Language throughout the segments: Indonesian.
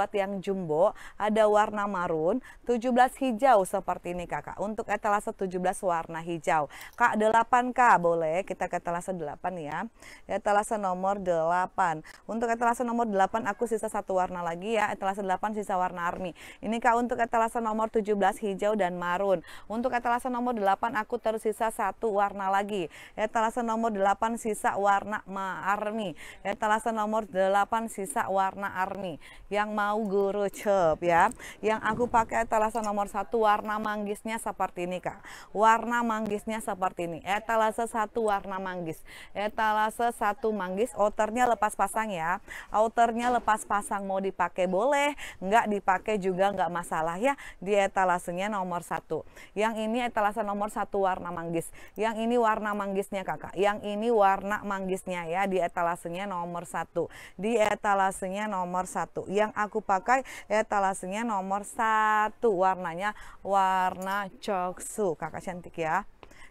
buat yang jumbo ada warna marun, 17 hijau seperti ini kakak. Untuk etalase 17 warna hijau. Kak 8K boleh kita ke etalase 8 ya. Etalase nomor 8. Untuk etalase nomor 8 aku sisa satu warna lagi ya. Etalase 8 sisa warna army. Ini kak untuk etalase nomor 17 hijau dan marun. Untuk etalase nomor 8 aku tersisa satu warna lagi. Etalase nomor 8 sisa warna ma army. Etalase nomor 8 sisa warna army. Yang mau mau Guru Cep ya. Yang aku pakai etalase nomor satu warna manggisnya seperti ini Kak. Warna manggisnya seperti ini. Etalase satu warna manggis. Etalase satu manggis outernya lepas pasang ya. Outernya lepas pasang mau dipakai boleh, nggak dipakai juga nggak masalah ya. Di etalasenya nomor satu. Yang ini etalase nomor satu warna manggis. Yang ini warna manggisnya Kakak. Yang ini warna manggisnya ya di etalasenya nomor satu. Di etalasenya nomor satu. Yang aku aku pakai etalasenya ya, nomor satu warnanya warna coksu kakak cantik ya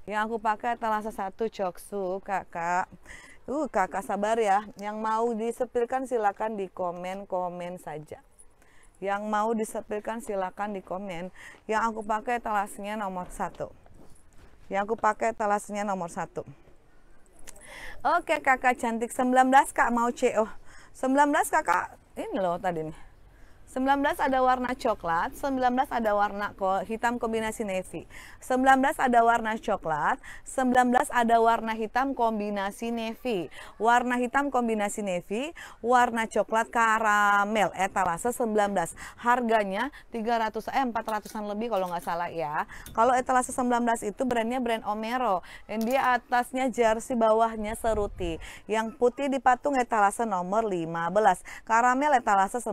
yang aku pakai etalase satu coksu kakak uh kakak sabar ya yang mau disepilkan silakan di komen komen saja yang mau disepilkan silakan di komen yang aku pakai talasnya nomor satu yang aku pakai talasnya nomor satu Oke kakak cantik 19 kak mau CO 19 kakak ini loh tadi nih 19 ada warna coklat, 19 ada warna hitam kombinasi navy. 19 ada warna coklat, 19 ada warna hitam kombinasi navy. Warna hitam kombinasi navy, warna coklat karamel etalase 19. Harganya 300 eh 400-an lebih kalau nggak salah ya. Kalau etalase 19 itu brandnya brand Omero. Dan dia atasnya jersey, bawahnya seruti. Yang putih dipatung etalase nomor 15. Karamel etalase 19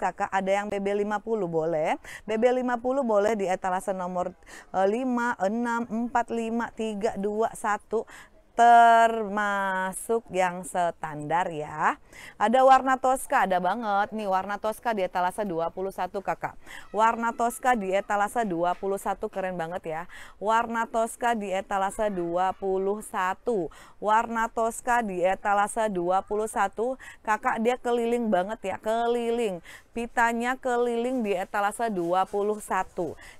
kakak ada yang BB50 boleh. BB50 boleh di etalase nomor 5, 6, 4, 5, 3, 2, 1 termasuk yang standar ya. Ada warna toska, ada banget nih warna toska di etalase 21 kakak. Warna toska di etalase 21 keren banget ya. Warna toska di etalase 21. Warna toska di etalase 21 kakak dia keliling banget ya, keliling. Pitanya keliling di etalase 21.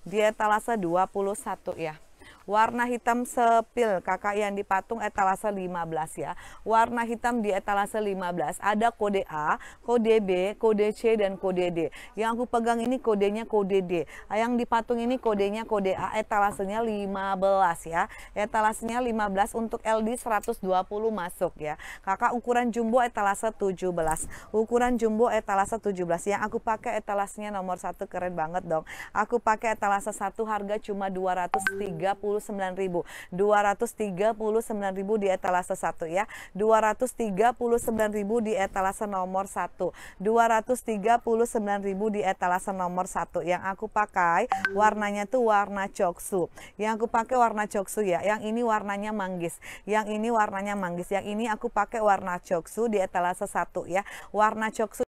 Di etalase 21 ya warna hitam sepil kakak yang dipatung etalase 15 ya warna hitam di etalase 15 ada kode A kode B kode C dan kode D yang aku pegang ini kodenya kode D yang dipatung ini kodenya kode A etalasenya 15 ya etalasenya 15 untuk LD 120 masuk ya kakak ukuran jumbo etalase 17 ukuran jumbo etalase 17 yang aku pakai etalasenya nomor satu keren banget dong aku pakai etalase satu harga cuma 230 239.000 ribu di etalase 1 ya ribu di etalase nomor 1 ribu di etalase nomor 1 yang aku pakai warnanya tuh warna coksu yang aku pakai warna coksu ya yang ini warnanya manggis yang ini warnanya manggis yang ini aku pakai warna coksu di etalase 1 ya warna coksu